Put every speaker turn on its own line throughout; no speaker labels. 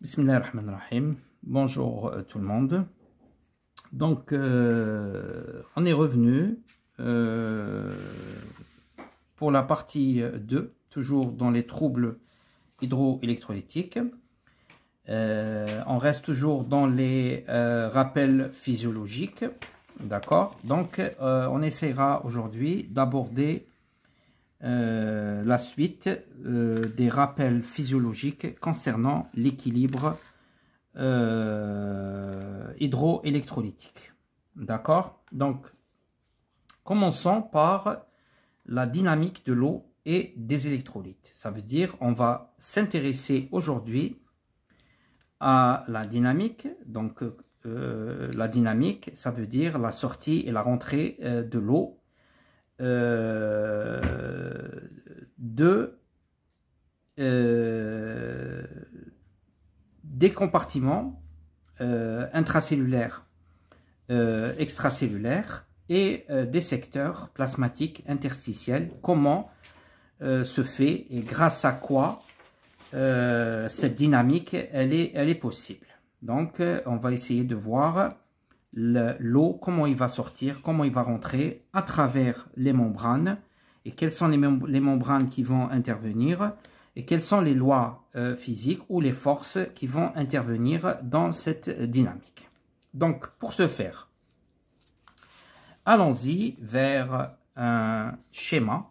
Bismillah rahman rahim Bonjour euh, tout le monde. Donc, euh, on est revenu euh, pour la partie 2, toujours dans les troubles hydroélectrolytiques. on reste toujours dans les rappels physiologiques. D'accord Donc, on essaiera aujourd'hui d'aborder euh, la suite euh, des rappels physiologiques concernant l'équilibre euh, hydroélectrolytique. D'accord Donc, commençons par la dynamique de l'eau et des électrolytes. Ça veut dire on va s'intéresser aujourd'hui à la dynamique. Donc, la dynamique, ça veut dire la sortie et la rentrée de l'eau euh, des compartiments euh, intracellulaires, euh, extracellulaires et des secteurs plasmatiques interstitiels. Comment se fait et grâce à quoi cette dynamique elle est possible. Donc, on va essayer de voir l'eau, comment il va sortir, comment il va rentrer à travers les membranes et quelles sont les, membranes qui vont intervenir et quelles sont les lois euh, physiques ou les forces qui vont intervenir dans cette dynamique. Donc, pour ce faire, allons-y vers un schéma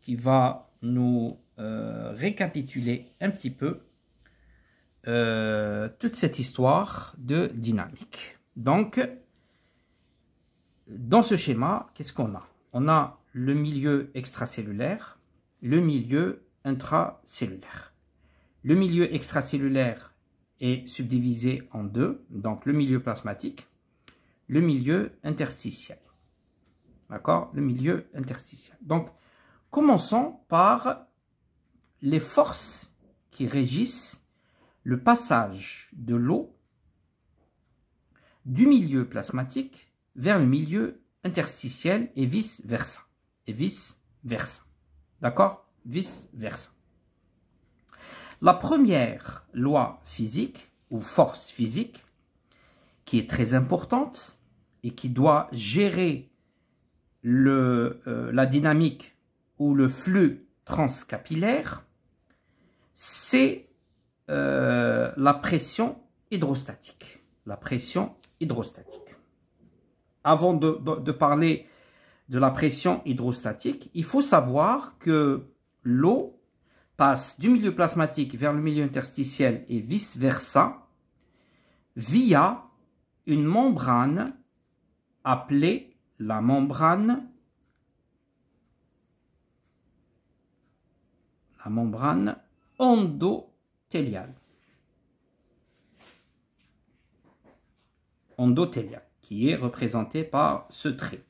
qui va nous euh, récapituler un petit peu euh, toute cette histoire de dynamique. Donc, dans ce schéma, qu'est-ce qu'on a On a le milieu extracellulaire, le milieu intracellulaire. Le milieu extracellulaire est subdivisé en deux, donc le milieu plasmatique, le milieu interstitiel. D'accord Le milieu interstitiel. Donc, commençons par les forces qui régissent le passage de l'eau du milieu plasmatique vers le milieu interstitiel et vice-versa vice-versa. D'accord Vice-versa. La première loi physique ou force physique qui est très importante et qui doit gérer le, euh, la dynamique ou le flux transcapillaire, c'est euh, la pression hydrostatique. La pression hydrostatique. Avant de parler de la pression hydrostatique, il faut savoir que l'eau passe du milieu plasmatique vers le milieu interstitiel et vice-versa via une membrane appelée la membrane la membrane endothéliale. Endothéliale, qui est représentée par ce trait.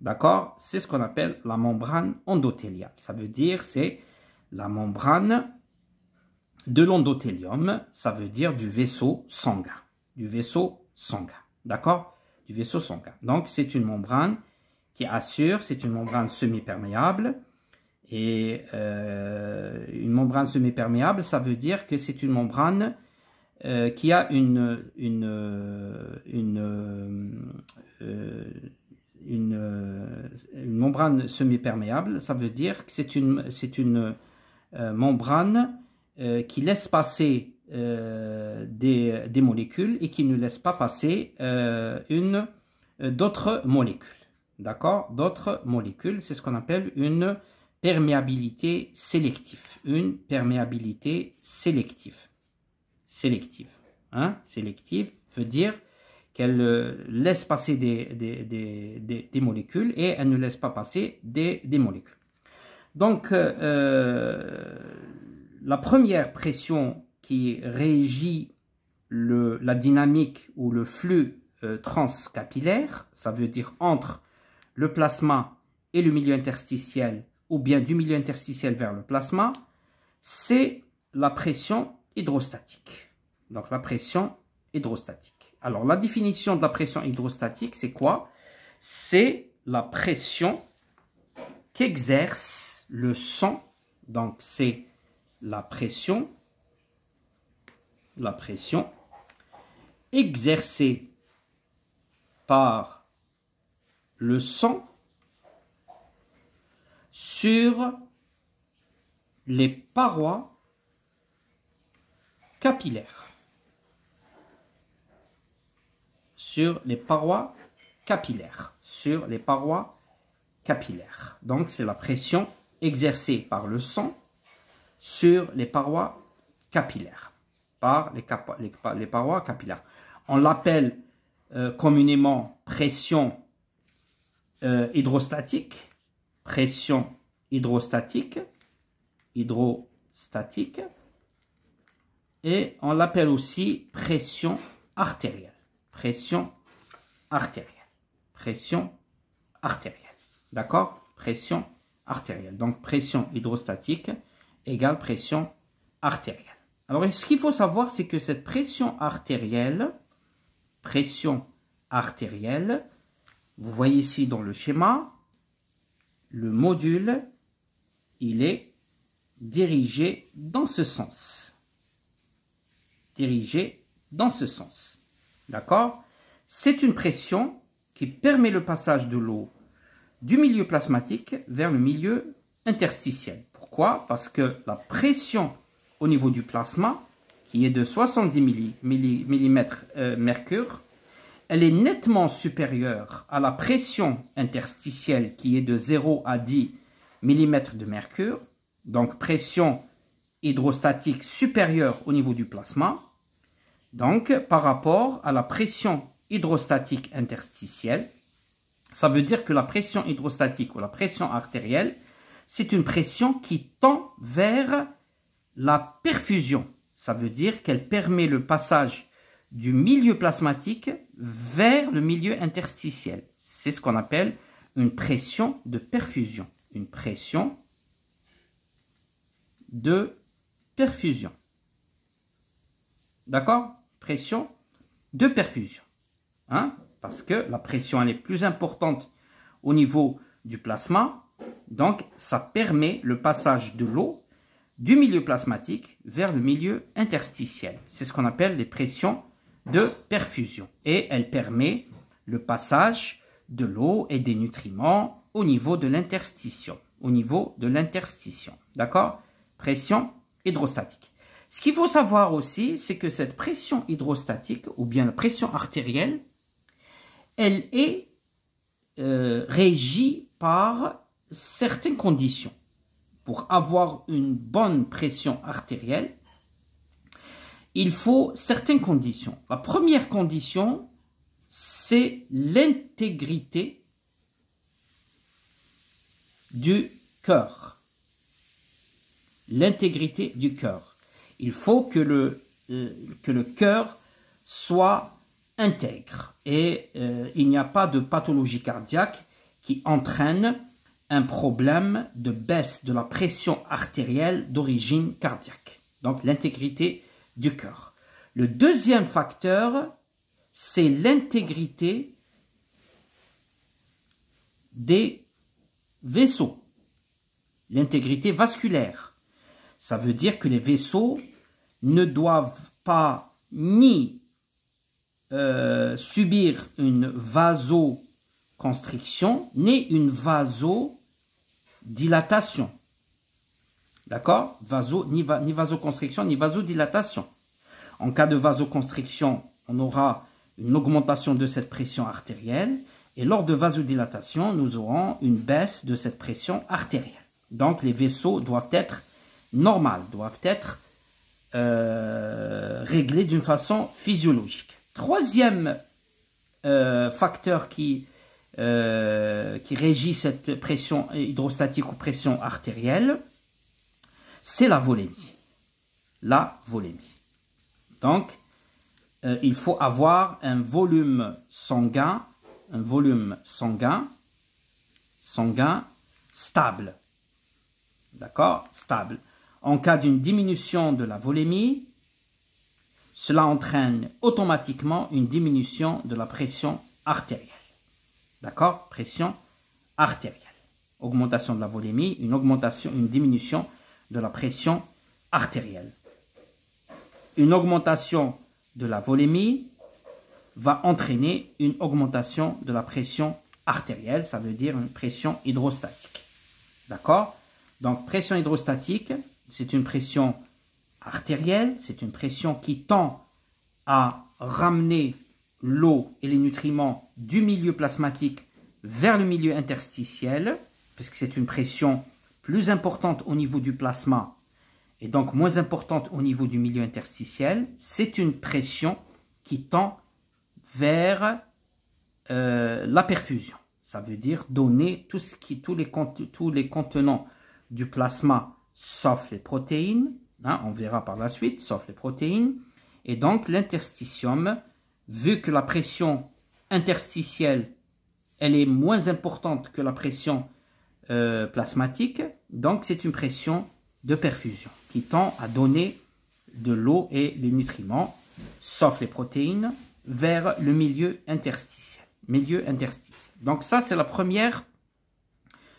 D'accord C'est ce qu'on appelle la membrane endothéliale. Ça veut dire c'est la membrane de l'endothélium, ça veut dire du vaisseau sanguin. Du vaisseau sanguin. D'accord Du vaisseau sanguin. Donc c'est une membrane qui assure, c'est une membrane semi-perméable. Et euh, une membrane semi-perméable, ça veut dire que c'est une membrane euh, qui a une, une, euh, euh, une, membrane semi-perméable, ça veut dire que c'est une, une euh, membrane euh, qui laisse passer des, molécules et qui ne laisse pas passer une d'autres molécules. D'accord D'autres molécules, c'est ce qu'on appelle une perméabilité sélective. Une perméabilité sélective. Sélective. Hein sélective veut dire elle euh, laisse passer des, molécules et elle ne laisse pas passer des, molécules. Donc, euh, euh, la première pression qui régit le, la dynamique ou le flux transcapillaire, ça veut dire entre le plasma et le milieu interstitiel, ou bien du milieu interstitiel vers le plasma, c'est la pression hydrostatique. Donc la pression hydrostatique. Alors, la définition de la pression hydrostatique, c'est quoi C'est la pression qu'exerce le sang. Donc, c'est la pression, la pression exercée par le sang sur les parois capillaires. sur les parois capillaires. Sur les parois capillaires. Donc, c'est la pression exercée par le sang sur les parois capillaires. Par les, les, parois capillaires. On l'appelle euh, communément pression euh, hydrostatique. Pression hydrostatique. Hydrostatique. Et on l'appelle aussi pression artérielle pression artérielle. Pression artérielle. D'accord Pression artérielle. Donc pression hydrostatique égale pression artérielle. Alors ce qu'il faut savoir, c'est que cette pression artérielle, pression artérielle, vous voyez ici dans le schéma, le module, il est dirigé dans ce sens. Dirigé dans ce sens. D'accord C'est une pression qui permet le passage de l'eau du milieu plasmatique vers le milieu interstitiel. Pourquoi Parce que la pression au niveau du plasma, qui est de 70 mm euh, mercure, elle est nettement supérieure à la pression interstitielle qui est de 0 à 10 mm de mercure, donc pression hydrostatique supérieure au niveau du plasma. Donc, par rapport à la pression hydrostatique interstitielle, ça veut dire que la pression hydrostatique ou la pression artérielle, c'est une pression qui tend vers la perfusion. Ça veut dire qu'elle permet le passage du milieu plasmatique vers le milieu interstitiel. C'est ce qu'on appelle une pression de perfusion. Une pression de perfusion. D'accord de perfusion. Hein, parce que la pression elle est plus importante au niveau du plasma. Donc ça permet le passage de l'eau du milieu plasmatique vers le milieu interstitiel. C'est ce qu'on appelle les pressions de perfusion. Et elle permet le passage de l'eau et des nutriments au niveau de l'interstition. Au niveau de l'interstition. D'accord Pression hydrostatique. Ce qu'il faut savoir aussi, c'est que cette pression hydrostatique, ou bien la pression artérielle, elle est euh, régie par certaines conditions. Pour avoir une bonne pression artérielle, il faut certaines conditions. La première condition, c'est l'intégrité du cœur. L'intégrité du cœur. Il faut que le, que le cœur soit intègre et euh, il n'y a pas de pathologie cardiaque qui entraîne un problème de baisse de la pression artérielle d'origine cardiaque. Donc l'intégrité du cœur. Le deuxième facteur, c'est l'intégrité des vaisseaux, l'intégrité vasculaire. Ça veut dire que les vaisseaux ne doivent pas ni euh, subir une vasoconstriction, ni une vasodilatation. D'accord Vaso, ni, vasoconstriction, ni vasodilatation. En cas de vasoconstriction, on aura une augmentation de cette pression artérielle. Et lors de vasodilatation, nous aurons une baisse de cette pression artérielle. Donc les vaisseaux doivent être normaux, doivent être euh, réglé d'une façon physiologique. Troisième euh, facteur qui, euh, qui régit cette pression hydrostatique ou pression artérielle, c'est la volémie. La volémie. Donc, il faut avoir un volume sanguin, un volume sanguin, sanguin stable. D'accord Stable. En cas d'une diminution de la volémie, cela entraîne automatiquement une diminution de la pression artérielle. D'accord Pression artérielle. Augmentation de la volémie, une, augmentation, une diminution de la pression artérielle. Une augmentation de la volémie va entraîner une augmentation de la pression artérielle, ça veut dire une pression hydrostatique. D'accord Donc pression hydrostatique, c'est une pression artérielle, c'est une pression qui tend à ramener l'eau et les nutriments du milieu plasmatique vers le milieu interstitiel, puisque c'est une pression plus importante au niveau du plasma et donc moins importante au niveau du milieu interstitiel, c'est une pression qui tend vers euh, la perfusion. Ça veut dire donner tout ce qui, tous, les, tous les contenants du plasma sauf les protéines, hein, on verra par la suite, sauf les protéines, et donc l'interstitium, vu que la pression interstitielle, elle est moins importante que la pression euh, plasmatique, donc c'est une pression de perfusion qui tend à donner de l'eau et les nutriments, sauf les protéines, vers le milieu interstitiel. Milieu interstitiel. Donc ça, c'est la première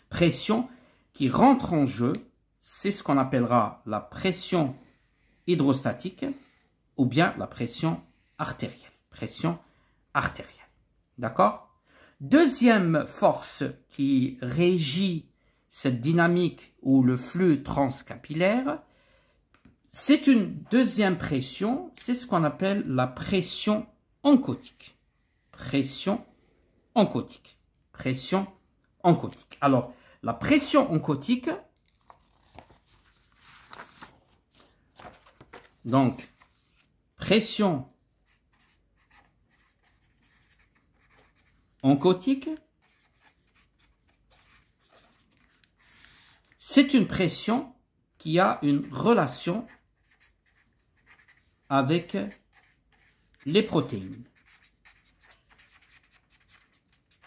pression qui rentre en jeu c'est ce qu'on appellera la pression hydrostatique ou bien la pression artérielle. Pression artérielle. D'accord Deuxième force qui régit cette dynamique ou le flux transcapillaire, c'est une deuxième pression, c'est ce qu'on appelle la pression oncotique. Pression oncotique. Pression oncotique. Alors, la pression oncotique, Donc, pression oncotique, c'est une pression qui a une relation avec les protéines.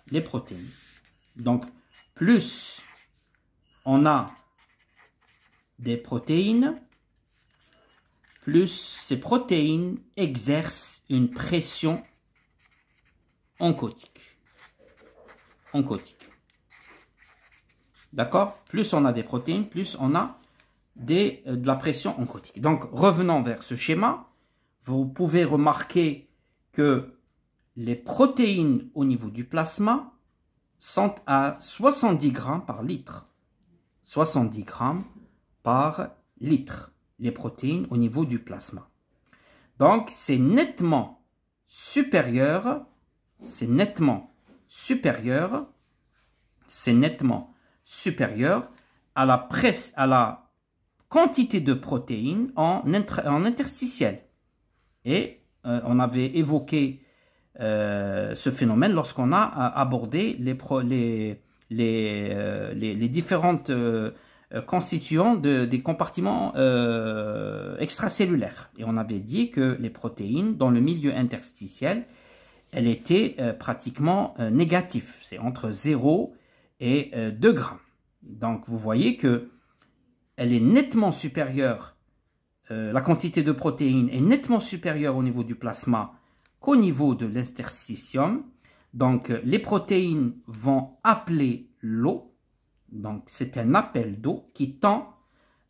Les protéines. Donc, plus on a des protéines, plus ces protéines exercent une pression oncotique. oncotique. D'accord Plus on a des protéines, plus on a euh, de la pression oncotique. Donc, revenons vers ce schéma, vous pouvez remarquer que les protéines au niveau du plasma sont à 70 grammes par litre. 70 grammes par litre les protéines au niveau du plasma. Donc, c'est nettement supérieur, c'est nettement supérieur, c'est nettement supérieur à la presse, à la quantité de protéines en, en interstitiel. Et euh, on avait évoqué euh, ce phénomène lorsqu'on a abordé les, pro, les, les, euh, différentes euh, constituant de, des compartiments euh, extracellulaires. Et on avait dit que les protéines dans le milieu interstitiel, elles étaient euh, pratiquement négatives. C'est entre 0 et 2 grammes. Donc vous voyez que elle est nettement supérieure, la quantité de protéines est nettement supérieure au niveau du plasma qu'au niveau de l'interstitium. Donc les protéines vont appeler l'eau, donc c'est un appel d'eau qui tend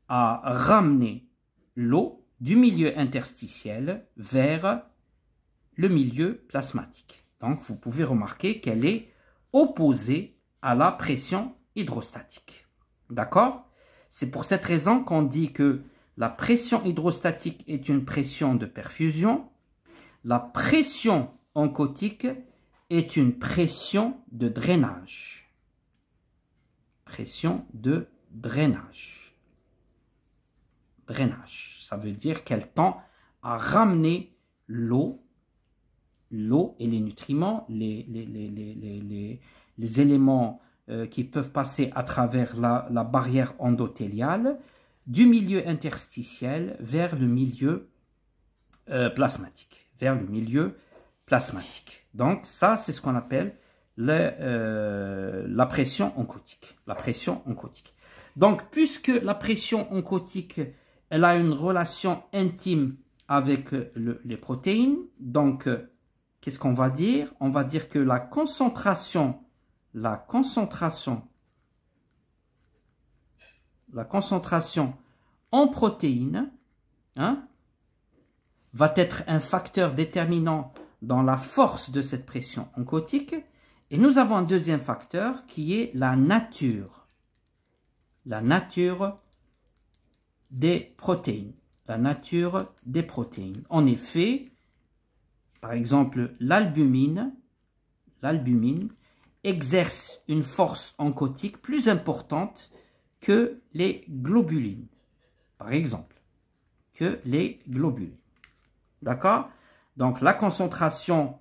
à ramener l'eau du milieu interstitiel vers le milieu plasmatique. Donc vous pouvez remarquer qu'elle est opposée à la pression hydrostatique. D'accord C'est pour cette raison qu'on dit que la pression hydrostatique est une pression de perfusion, la pression oncotique est une pression de drainage de drainage. Drainage, ça veut dire qu'elle tend à ramener l'eau, l'eau et les nutriments, les, éléments euh, qui peuvent passer à travers la, barrière endothéliale du milieu interstitiel vers le milieu euh, plasmatique, vers le milieu plasmatique. Donc ça, c'est ce qu'on appelle euh, la pression oncotique. La pression oncotique. Donc, puisque la pression oncotique, elle a une relation intime avec euh, les protéines, donc, euh, qu'est-ce qu'on va dire On va dire que la concentration, la concentration, la concentration en protéines, hein, va être un facteur déterminant dans la force de cette pression oncotique et nous avons un deuxième facteur qui est la nature. La nature des protéines. La nature des protéines. En effet, par exemple, l'albumine, l'albumine exerce une force oncotique plus importante que les globulines, par exemple, que les globules. D'accord Donc la concentration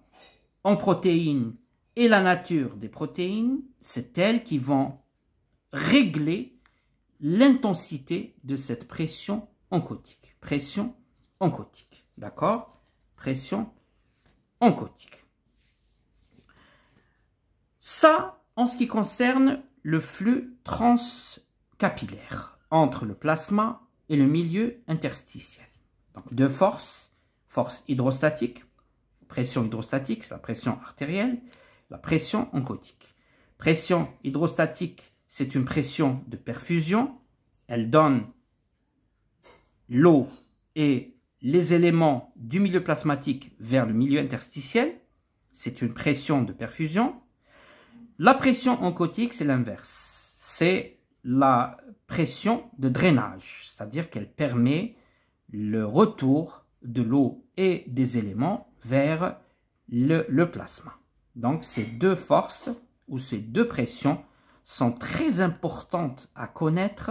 en protéines et la nature des protéines, c'est elles qui vont régler l'intensité de cette pression oncotique. Pression oncotique, d'accord Pression oncotique. Ça, en ce qui concerne le flux transcapillaire entre le plasma et le milieu interstitiel. Donc deux forces, force hydrostatique, pression hydrostatique, c'est la pression artérielle, la pression oncotique. Pression hydrostatique, c'est une pression de perfusion. Elle donne l'eau et les éléments du milieu plasmatique vers le milieu interstitiel. C'est une pression de perfusion. La pression oncotique, c'est l'inverse. C'est la pression de drainage, c'est-à-dire qu'elle permet le retour de l'eau et des éléments vers le, le plasma. Donc ces deux forces ou ces deux pressions sont très importantes à connaître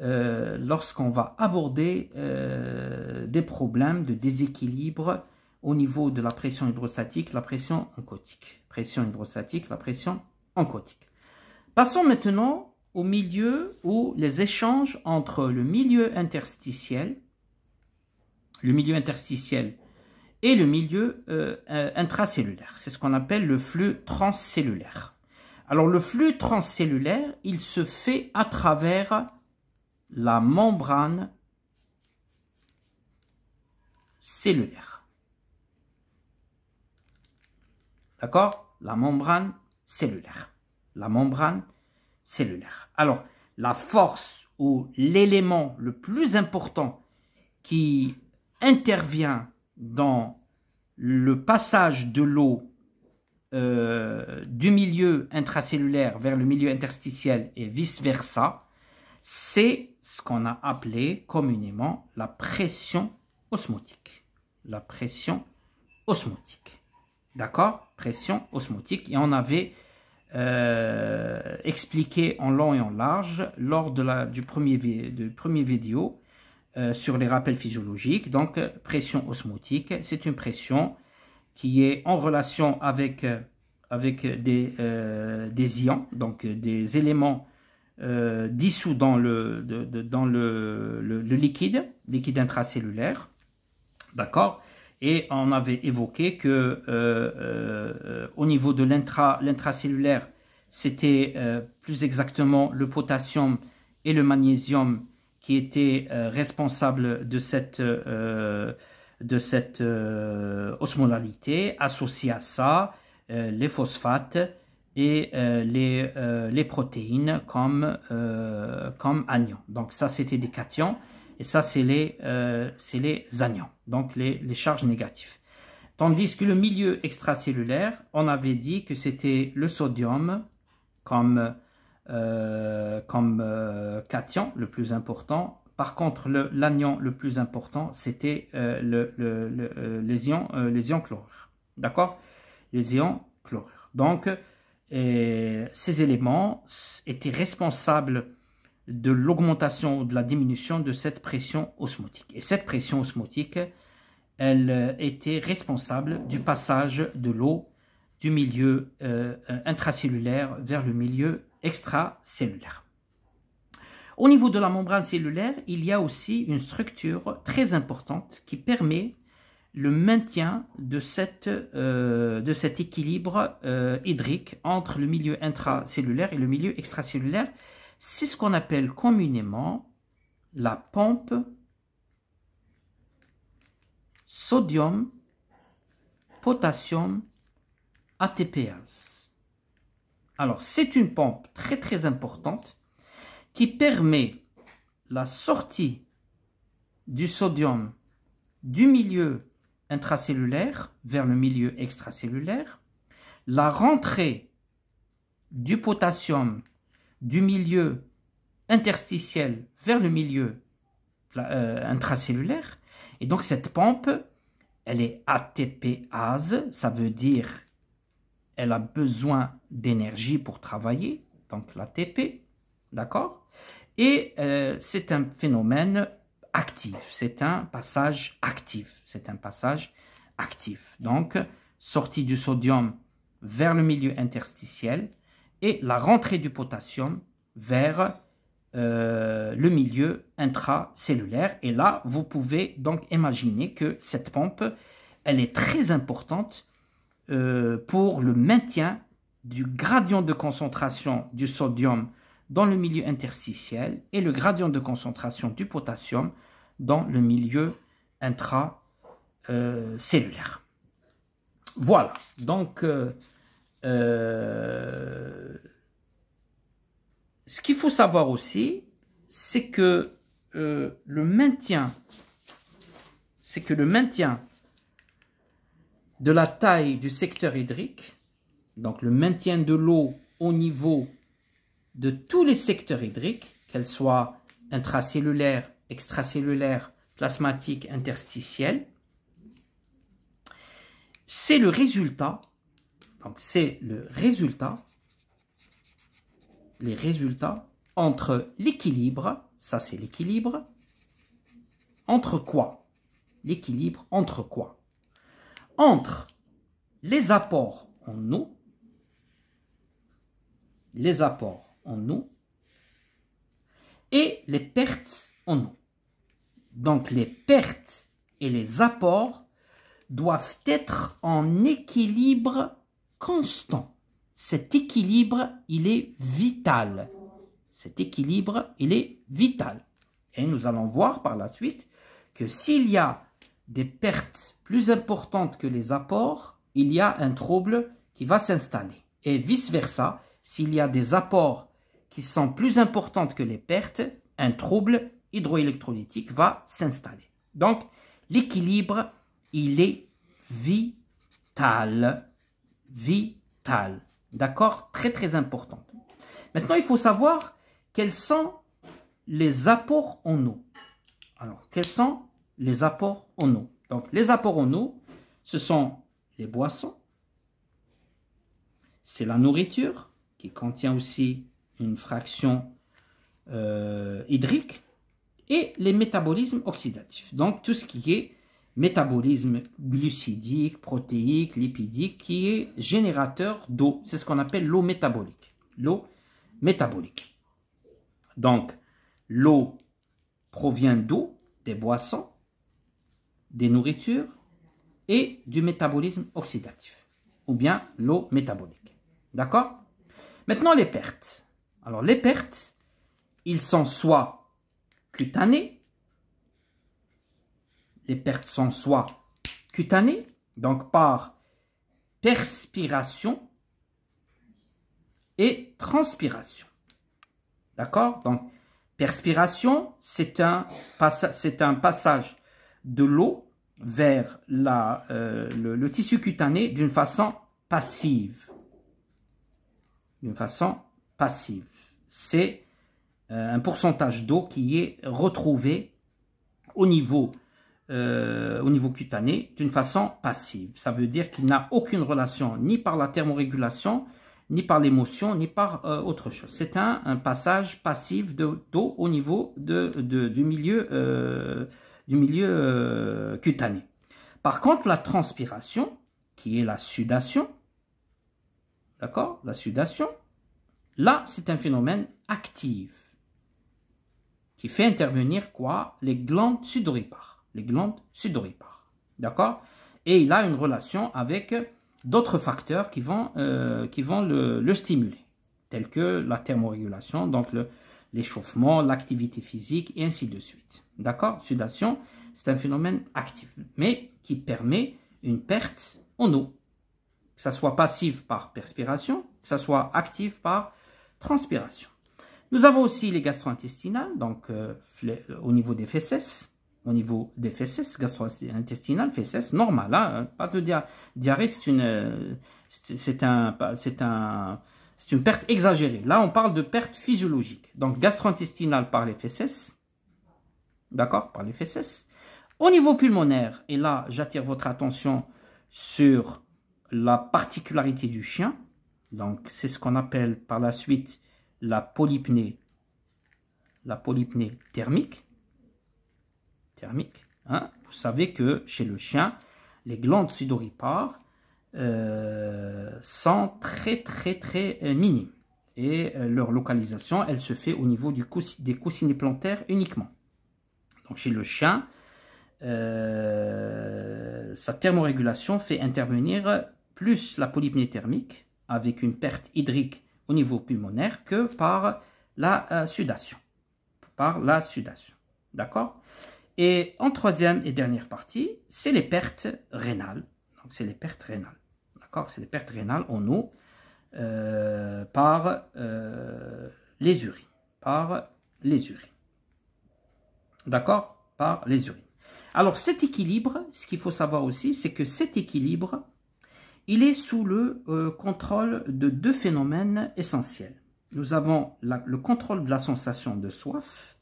euh, lorsqu'on va aborder euh, des problèmes de déséquilibre au niveau de la pression hydrostatique, la pression oncotique. Pression hydrostatique, la pression oncotique. Passons maintenant au milieu où les échanges entre le milieu interstitiel, le milieu interstitiel et le milieu euh, euh, intracellulaire. C'est ce qu'on appelle le flux transcellulaire. Alors le flux transcellulaire, il se fait à travers la membrane cellulaire. D'accord La membrane cellulaire. La membrane cellulaire. Alors, la force ou l'élément le plus important qui intervient dans le passage de l'eau euh, du milieu intracellulaire vers le milieu interstitiel et vice-versa, c'est ce qu'on a appelé communément la pression osmotique. La pression osmotique. D'accord Pression osmotique. Et on avait euh, expliqué en long et en large lors de la, du, premier, du premier vidéo euh, sur les rappels physiologiques. Donc, euh, pression osmotique, c'est une pression qui est en relation avec, euh, avec des, ions, donc des éléments dissous dans le, dans le, liquide, liquide intracellulaire. D'accord Et on avait évoqué que au niveau de l'intracellulaire, c'était plus exactement le potassium et le magnésium qui était euh, responsable de cette, euh, de cette euh, osmolalité, associé à ça les phosphates et les, les, protéines comme, comme anions. Donc ça, c'était des cations et ça, c'est les, les anions, donc les, les charges négatives. Tandis que le milieu extracellulaire, on avait dit que c'était le sodium comme euh, comme cation, euh, le plus important. Par contre, l'anion le, plus important, c'était euh, les ions, les chlorure. D'accord Les ions chlorure. Donc, et ces éléments étaient responsables de l'augmentation ou de la diminution de cette pression osmotique. Et cette pression osmotique, elle était responsable du passage de l'eau du milieu intracellulaire vers le milieu extracellulaire. Au niveau de la membrane cellulaire, il y a aussi une structure très importante qui permet le maintien de, cette, euh, de cet équilibre euh, hydrique entre le milieu intracellulaire et le milieu extracellulaire. C'est ce qu'on appelle communément la pompe sodium potassium ATPase. Alors, c'est une pompe très très importante qui permet la sortie du sodium du milieu intracellulaire vers le milieu extracellulaire, la rentrée du potassium du milieu interstitiel vers le milieu euh, intracellulaire. Et donc cette pompe, elle est ATPase, ça veut dire elle a besoin d'énergie pour travailler, donc l'ATP, d'accord Et euh, c'est un phénomène actif, c'est un passage actif, c'est un passage actif. Donc, sortie du sodium vers le milieu interstitiel et la rentrée du potassium vers euh, le milieu intracellulaire. Et là, vous pouvez donc imaginer que cette pompe, elle est très importante euh, pour le maintien du gradient de concentration du sodium dans le milieu interstitiel et le gradient de concentration du potassium dans le milieu intracellulaire. Euh, voilà, donc euh, ce qu'il faut savoir aussi, c'est le maintien, c'est que le maintien de la taille du secteur hydrique, donc le maintien de l'eau au niveau de tous les secteurs hydriques, qu'elles soient intracellulaires, extracellulaires, plasmatiques, interstitielles, c'est le résultat, donc c'est le résultat, les résultats entre l'équilibre, ça c'est l'équilibre, entre quoi L'équilibre entre quoi entre les apports en nous, les apports en nous et les pertes en nous. Donc les pertes et les apports doivent être en équilibre constant. Cet équilibre, il est vital. Cet équilibre, il est vital. Et nous allons voir par la suite que s'il y a des pertes plus importantes que les apports, il y a un trouble qui va s'installer. Et vice-versa, s'il y a des apports qui sont plus importants que les pertes, un trouble hydroélectrolytique va s'installer. Donc, l'équilibre, il est vital. Vital. D'accord Très, très important. Maintenant, il faut savoir quels sont les apports en eau. Alors, quels sont les apports en eau. Donc, les apports en eau, ce sont les boissons, c'est la nourriture, qui contient aussi une fraction euh, hydrique, et les métabolismes oxydatifs. Donc, tout ce qui est métabolisme glucidique, protéique, lipidique, qui est générateur d'eau. C'est ce qu'on appelle l'eau métabolique. L'eau métabolique. Donc, l'eau provient d'eau, des boissons, des nourritures et du métabolisme oxydatif, ou bien l'eau métabolique. D'accord Maintenant, les pertes. Alors, les pertes, ils sont soit cutanées, les pertes sont soit cutanées, donc par perspiration et transpiration. D'accord Donc, perspiration, c'est un, un passage de l'eau vers la, euh, le, tissu cutané d'une façon passive. D'une façon passive. C'est euh, un pourcentage d'eau qui est retrouvé au niveau, euh, au niveau cutané d'une façon passive. Ça veut dire qu'il n'a aucune relation ni par la thermorégulation, ni par l'émotion, ni par autre chose. C'est un, passage passif d'eau au niveau de, de, du milieu du milieu euh, cutané. Par contre, la transpiration, qui est la sudation, d'accord La sudation, là, c'est un phénomène actif qui fait intervenir quoi Les glandes sudoripares. Les glandes sudoripares, d'accord Et il a une relation avec d'autres facteurs qui vont, euh, qui vont le, le, stimuler, tels que la thermorégulation, donc le, l'échauffement, l'activité physique et ainsi de suite. D'accord Sudation, c'est un phénomène actif, mais qui permet une perte en eau. Que ce soit passive par perspiration, que ce soit active par transpiration. Nous avons aussi les gastro-intestinales, donc euh, euh, au niveau des fesses, au niveau des fesses, gastro-intestinales, fesses, normal, hein, hein. pas de diarrhée, euh, c'est un, c'est un, c'est une perte exagérée. Là, on parle de perte physiologique. Donc, gastro-intestinale par les fesses. D'accord Par les fesses. Au niveau pulmonaire, et là, j'attire votre attention sur la particularité du chien. Donc, c'est ce qu'on appelle par la suite la polypnée, la polypnée thermique. Thermique. Hein? Vous savez que chez le chien, les glandes sudoripares euh, sont très très très euh, minimes et euh, leur localisation elle se fait au niveau du des coussinets plantaires uniquement. Donc chez le chien, sa thermorégulation fait intervenir plus la polypnée thermique avec une perte hydrique au niveau pulmonaire que par la sudation. Par la sudation. D'accord Et en troisième et dernière partie, c'est les pertes rénales. Donc c'est les pertes rénales. C'est les pertes rénales en eau euh, par euh, les urines. Par les urines. D'accord Par les urines. Alors cet équilibre, ce qu'il faut savoir aussi, c'est que cet équilibre, il est sous le euh, contrôle de deux phénomènes essentiels. Nous avons le contrôle de la sensation de soif,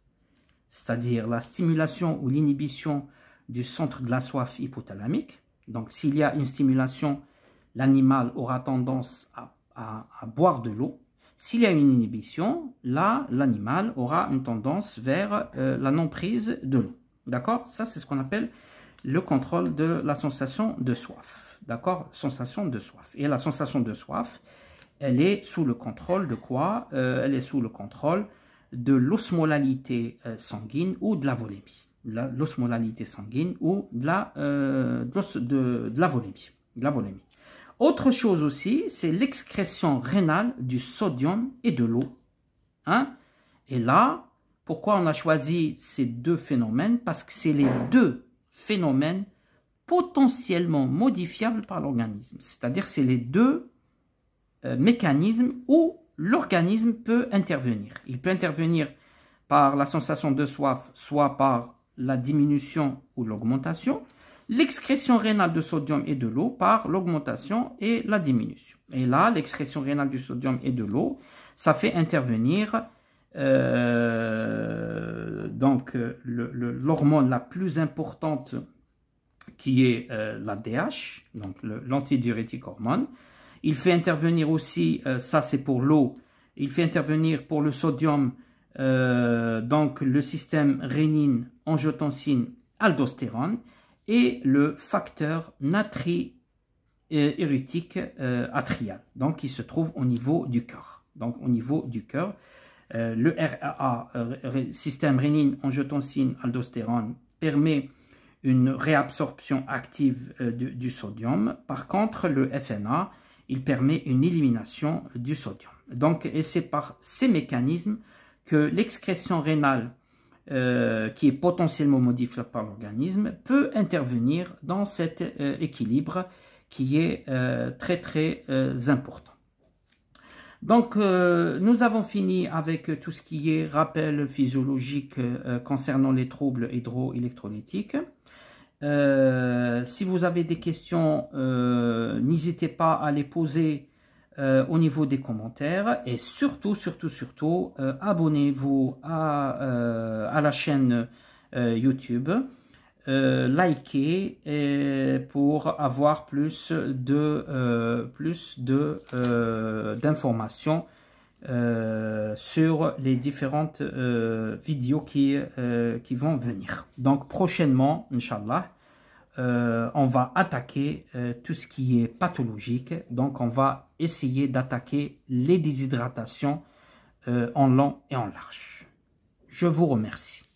c'est-à-dire la stimulation ou l'inhibition du centre de la soif hypothalamique. Donc s'il y a une stimulation l'animal aura tendance à, boire de l'eau. S'il y a une inhibition, là, l'animal aura une tendance vers euh, la non-prise de l'eau. D'accord Ça, c'est ce qu'on appelle le contrôle de la sensation de soif. D'accord Sensation de soif. Et la sensation de soif, elle est sous le contrôle de quoi euh, Elle est sous le contrôle de l'osmolalité euh, sanguine ou de la volémie. L'osmolalité sanguine ou de la, euh, la volémie. la volémie. Autre chose aussi, c'est l'excrétion rénale du sodium et de l'eau. Hein. Et là, pourquoi on a choisi ces deux phénomènes Parce que c'est les deux phénomènes potentiellement modifiables par l'organisme. C'est-à-dire c'est les deux euh, mécanismes où l'organisme peut intervenir. Il peut intervenir par la sensation de soif, soit par la diminution ou l'augmentation, l'excrétion rénale de sodium et de l'eau par l'augmentation et la diminution. Et là, l'excrétion rénale du sodium et de l'eau, ça fait intervenir euh, donc euh, l'hormone la plus importante qui est euh, la DH, donc l'antidiurétique hormone. Il fait intervenir aussi, euh, ça c'est pour l'eau, il fait intervenir pour le sodium, donc le système rénine, angiotensine, aldostérone et le facteur natriurétique euh, euh, atrial, donc qui se trouve au niveau du cœur. Donc au niveau du cœur, euh, le RAA, système rénine, angiotensine, aldostérone, permet une réabsorption active du, du, sodium. Par contre, le FNA, il permet une élimination du sodium. Donc, et c'est par ces mécanismes que l'excrétion rénale euh, qui est potentiellement modifié par l'organisme, peut intervenir dans cet euh, équilibre qui est euh, très très important. Donc nous avons fini avec tout ce qui est rappel physiologique concernant les troubles hydroélectrolytiques. si vous avez des questions, n'hésitez pas à les poser euh, au niveau des commentaires et surtout, surtout, surtout, euh, abonnez-vous à, euh, à, la chaîne YouTube, likez pour avoir plus de plus de d'informations sur les différentes vidéos qui, qui vont venir. Donc prochainement, Inch'Allah, euh, on va attaquer euh, tout ce qui est pathologique. Donc, on va essayer d'attaquer les déshydratations euh, en long et en large. Je vous remercie.